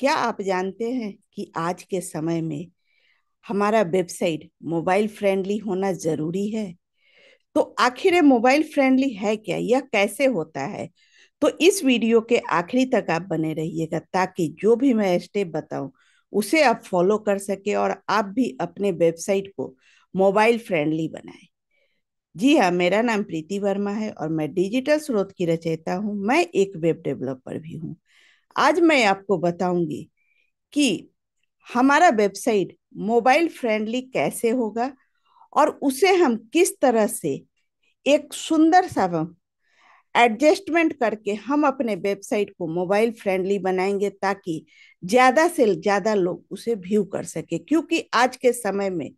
क्या आप जानते हैं कि आज के समय में हमारा वेबसाइट मोबाइल फ्रेंडली होना जरूरी है तो आखिर मोबाइल फ्रेंडली है क्या यह कैसे होता है तो इस वीडियो के आखिरी तक आप बने रहिएगा ताकि जो भी मैं स्टेप बताऊं उसे आप फॉलो कर सके और आप भी अपने वेबसाइट को मोबाइल फ्रेंडली बनाए जी हाँ मेरा नाम प्रीति वर्मा है और मैं डिजिटल स्रोत की रचयिता हूँ मैं एक वेब डेवलपर भी हूँ आज मैं आपको बताऊंगी कि हमारा वेबसाइट मोबाइल फ्रेंडली कैसे होगा और उसे हम किस तरह से एक सुंदर सा एडजस्टमेंट करके हम अपने वेबसाइट को मोबाइल फ्रेंडली बनाएंगे ताकि ज़्यादा से ज़्यादा लोग उसे व्यू कर सके क्योंकि आज के समय में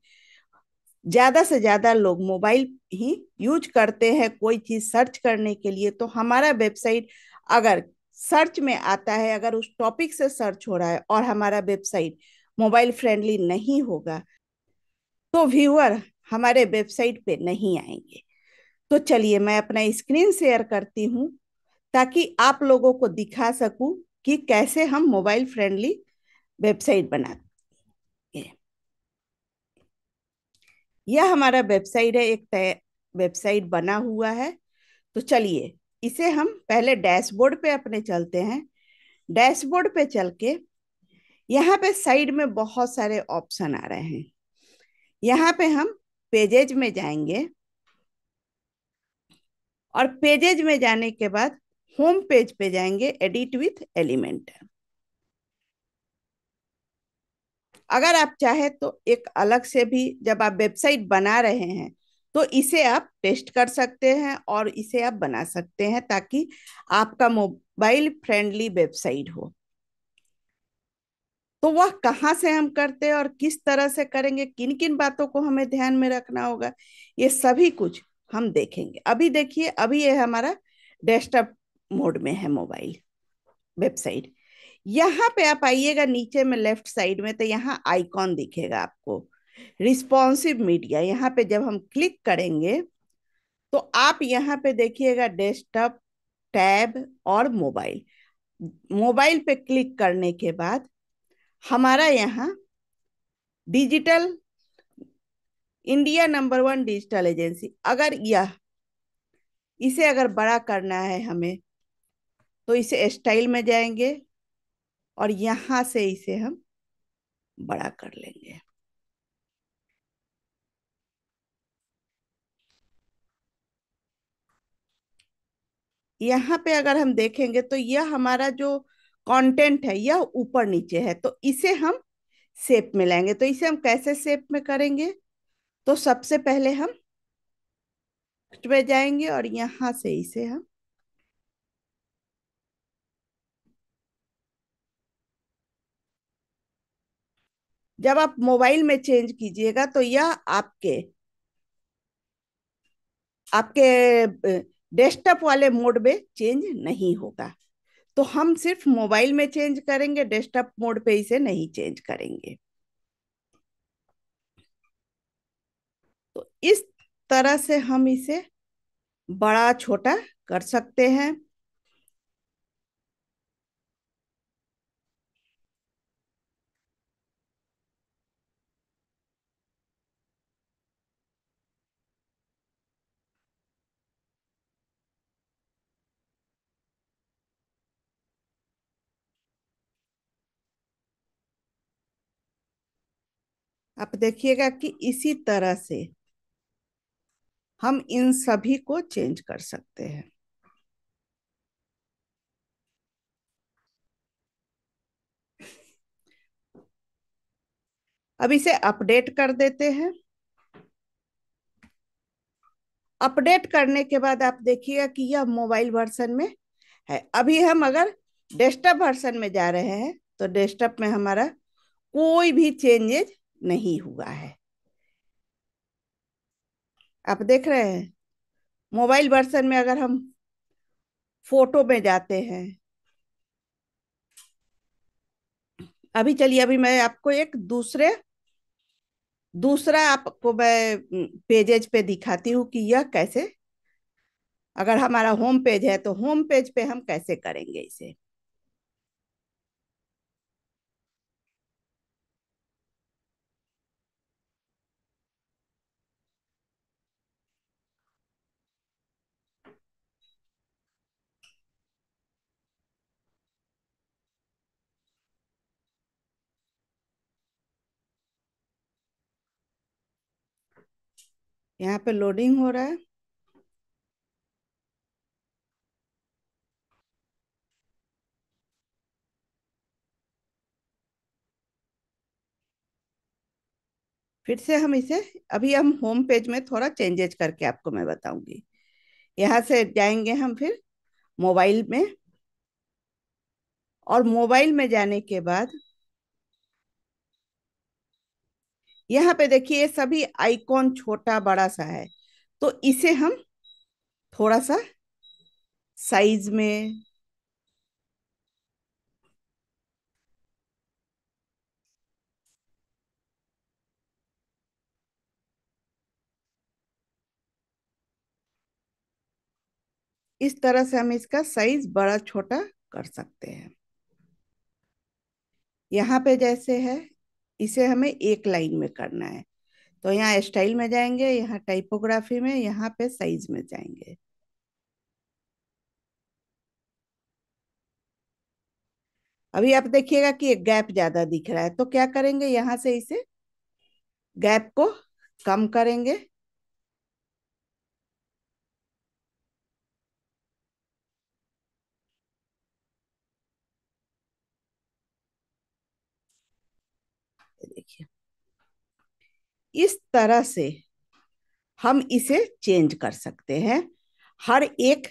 ज़्यादा से ज़्यादा लोग मोबाइल ही यूज करते हैं कोई चीज़ सर्च करने के लिए तो हमारा वेबसाइट अगर सर्च में आता है अगर उस टॉपिक से सर्च हो रहा है और हमारा वेबसाइट मोबाइल फ्रेंडली नहीं होगा तो व्यूअर हमारे वेबसाइट पे नहीं आएंगे तो चलिए मैं अपना स्क्रीन शेयर करती हूँ ताकि आप लोगों को दिखा सकूं कि कैसे हम मोबाइल फ्रेंडली वेबसाइट बनाते यह हमारा वेबसाइट है एक वेबसाइट बना हुआ है तो चलिए इसे हम पहले डैशबोर्ड पे अपने चलते हैं डैशबोर्ड पे चल के यहाँ पे साइड में बहुत सारे ऑप्शन आ रहे हैं यहाँ पे हम पेजेज में जाएंगे और पेजेज में जाने के बाद होम पेज पे जाएंगे एडिट विथ एलिमेंट अगर आप चाहे तो एक अलग से भी जब आप वेबसाइट बना रहे हैं तो इसे आप टेस्ट कर सकते हैं और इसे आप बना सकते हैं ताकि आपका मोबाइल फ्रेंडली वेबसाइट हो तो वह कहाँ से हम करते हैं और किस तरह से करेंगे किन किन बातों को हमें ध्यान में रखना होगा ये सभी कुछ हम देखेंगे अभी देखिए अभी ये हमारा डेस्कटॉप मोड में है मोबाइल वेबसाइट यहाँ पे आप आइएगा नीचे में लेफ्ट साइड में तो यहाँ आइकॉन दिखेगा आपको रिस्पॉन्सिव मीडिया यहाँ पे जब हम क्लिक करेंगे तो आप यहाँ पे देखिएगा डेस्कटॉप टैब और मोबाइल मोबाइल पे क्लिक करने के बाद हमारा यहाँ digital India number one digital agency अगर यह इसे अगर बड़ा करना है हमें तो इसे स्टाइल में जाएंगे और यहाँ से इसे हम बड़ा कर लेंगे यहाँ पे अगर हम देखेंगे तो यह हमारा जो कंटेंट है यह ऊपर नीचे है तो इसे हम सेप में लाएंगे तो इसे हम कैसे सेप में करेंगे तो सबसे पहले हम में जाएंगे और यहां से इसे हम जब आप मोबाइल में चेंज कीजिएगा तो यह आपके आपके डेस्कटॉप वाले मोड में चेंज नहीं होगा तो हम सिर्फ मोबाइल में चेंज करेंगे डेस्कटॉप मोड पे इसे नहीं चेंज करेंगे तो इस तरह से हम इसे बड़ा छोटा कर सकते हैं आप देखिएगा कि इसी तरह से हम इन सभी को चेंज कर सकते हैं अब इसे अपडेट कर देते हैं अपडेट करने के बाद आप देखिएगा कि यह मोबाइल वर्सन में है अभी हम अगर डेस्कटॉप वर्सन में जा रहे हैं तो डेस्कटॉप में हमारा कोई भी चेंजेज नहीं हुआ है आप देख रहे हैं मोबाइल वर्सन में अगर हम फोटो में जाते हैं अभी चलिए अभी मैं आपको एक दूसरे दूसरा आपको मैं पेजेज पे दिखाती हूँ कि यह कैसे अगर हमारा होम पेज है तो होम पेज पे हम कैसे करेंगे इसे यहाँ पे लोडिंग हो रहा है फिर से हम इसे अभी हम होम पेज में थोड़ा चेंजेज करके आपको मैं बताऊंगी यहां से जाएंगे हम फिर मोबाइल में और मोबाइल में जाने के बाद यहाँ पे देखिए सभी आइकॉन छोटा बड़ा सा है तो इसे हम थोड़ा सा साइज में इस तरह से हम इसका साइज बड़ा छोटा कर सकते हैं यहाँ पे जैसे है इसे हमें एक लाइन में करना है तो यहाँ स्टाइल में जाएंगे यहाँ टाइपोग्राफी में यहाँ पे साइज में जाएंगे अभी आप देखिएगा कि एक गैप ज्यादा दिख रहा है तो क्या करेंगे यहां से इसे गैप को कम करेंगे इस तरह से हम इसे चेंज कर सकते हैं हर एक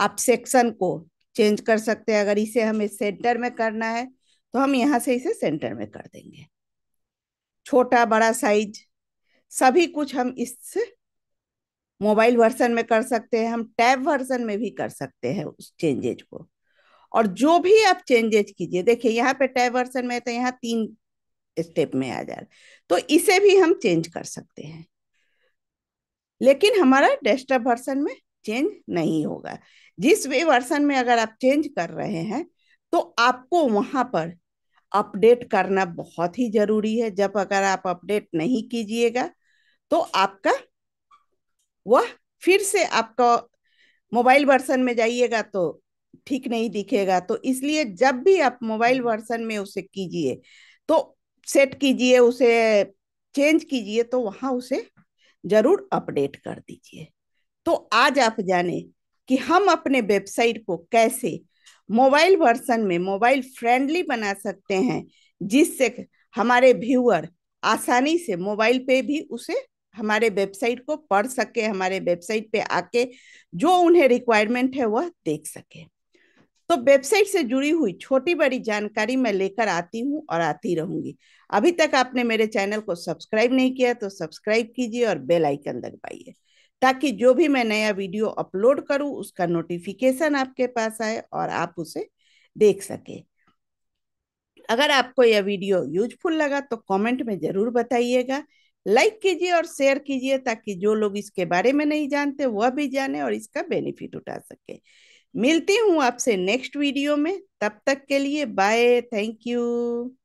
आप सेक्शन को चेंज कर सकते हैं अगर इसे हमें सेंटर में करना है तो हम यहाँ से इसे सेंटर में कर देंगे छोटा बड़ा साइज सभी कुछ हम इस मोबाइल वर्जन में कर सकते हैं हम टैब वर्जन में भी कर सकते हैं उस चेंजेज को और जो भी आप चेंजेज कीजिए देखिए यहाँ पे टैब वर्जन में तो यहाँ तीन स्टेप में आ जा रहा तो इसे भी हम चेंज कर सकते हैं लेकिन हमारा डेस्कटॉप वर्सन में चेंज नहीं होगा जिस वे वर्सन में अगर आप चेंज कर रहे हैं तो आपको वहां पर अपडेट करना बहुत ही जरूरी है जब अगर आप अपडेट नहीं कीजिएगा तो आपका वह फिर से आपका मोबाइल वर्सन में जाइएगा तो ठीक नहीं दिखेगा तो इसलिए जब भी आप मोबाइल वर्सन में उसे कीजिए तो सेट कीजिए उसे चेंज कीजिए तो वहां उसे जरूर अपडेट कर दीजिए तो आज आप जाने कि हम अपने वेबसाइट को कैसे मोबाइल वर्सन में मोबाइल फ्रेंडली बना सकते हैं जिससे हमारे व्यूअर आसानी से मोबाइल पे भी उसे हमारे वेबसाइट को पढ़ सके हमारे वेबसाइट पे आके जो उन्हें रिक्वायरमेंट है वह देख सके तो वेबसाइट से जुड़ी हुई छोटी बड़ी जानकारी मैं लेकर आती हूँ और आती रहूंगी अभी तक आपने मेरे चैनल को सब्सक्राइब नहीं किया तो सब्सक्राइब कीजिए और बेल आइकन दबाइए ताकि जो भी मैं नया वीडियो अपलोड करूं उसका नोटिफिकेशन आपके पास आए और आप उसे देख सके अगर आपको यह वीडियो यूजफुल लगा तो कमेंट में जरूर बताइएगा लाइक कीजिए और शेयर कीजिए ताकि जो लोग इसके बारे में नहीं जानते वह भी जाने और इसका बेनिफिट उठा सके मिलती हूँ आपसे नेक्स्ट वीडियो में तब तक के लिए बाय थैंक यू